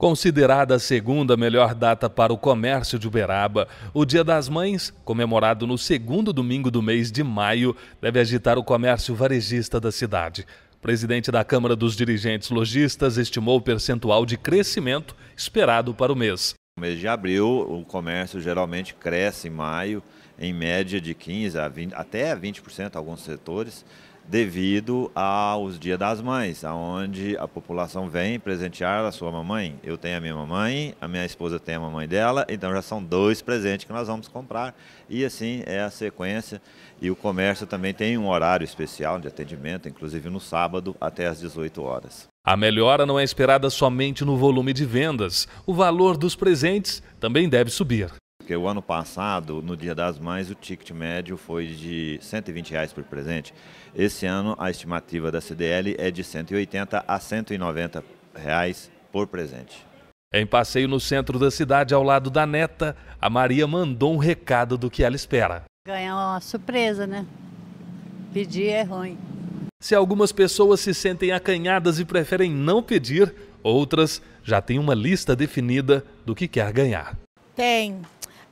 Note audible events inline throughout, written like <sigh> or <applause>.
Considerada a segunda melhor data para o comércio de Uberaba, o Dia das Mães, comemorado no segundo domingo do mês de maio, deve agitar o comércio varejista da cidade. O presidente da Câmara dos Dirigentes Logistas estimou o percentual de crescimento esperado para o mês. No mês de abril, o comércio geralmente cresce em maio, em média de 15% a 20%, até 20% alguns setores devido aos Dias das Mães, aonde a população vem presentear a sua mamãe. Eu tenho a minha mamãe, a minha esposa tem a mamãe dela, então já são dois presentes que nós vamos comprar. E assim é a sequência. E o comércio também tem um horário especial de atendimento, inclusive no sábado até às 18 horas. A melhora não é esperada somente no volume de vendas, o valor dos presentes também deve subir. Porque o ano passado, no Dia das Mães, o ticket médio foi de 120 reais por presente. Esse ano, a estimativa da CDL é de 180 a 190 reais por presente. Em passeio no centro da cidade, ao lado da neta, a Maria mandou um recado do que ela espera. Ganhar uma surpresa, né? Pedir é ruim. Se algumas pessoas se sentem acanhadas e preferem não pedir, outras já têm uma lista definida do que quer ganhar. Tem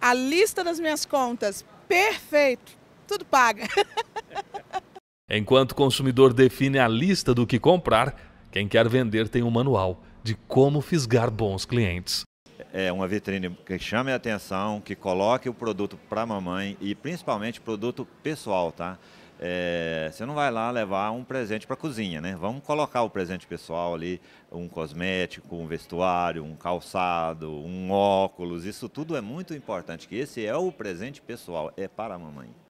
a lista das minhas contas. Perfeito, tudo paga. <laughs> Enquanto o consumidor define a lista do que comprar, quem quer vender tem um manual de como fisgar bons clientes. É uma vitrine que chame a atenção, que coloque o produto para a mamãe e principalmente produto pessoal, tá? é, você não vai lá levar um presente para a cozinha, né? Vamos colocar o presente pessoal ali, um cosmético, um vestuário, um calçado, um óculos, isso tudo é muito importante, que esse é o presente pessoal, é para a mamãe.